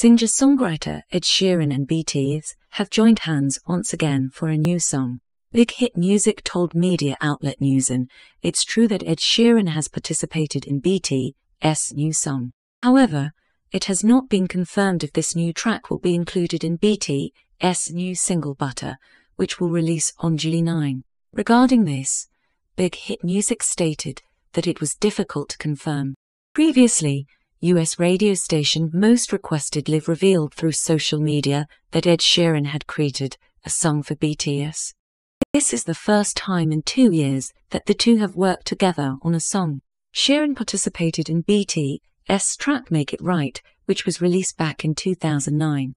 Singer-songwriter Ed Sheeran and BTS have joined hands once again for a new song. Big Hit Music told media outlet Newsen, it's true that Ed Sheeran has participated in BTS' new song. However, it has not been confirmed if this new track will be included in BTS' new single Butter, which will release on July 9. Regarding this, Big Hit Music stated that it was difficult to confirm. Previously, US radio station most requested live revealed through social media that Ed Sheeran had created a song for BTS. This is the first time in two years that the two have worked together on a song. Sheeran participated in BTS track Make It Right, which was released back in 2009.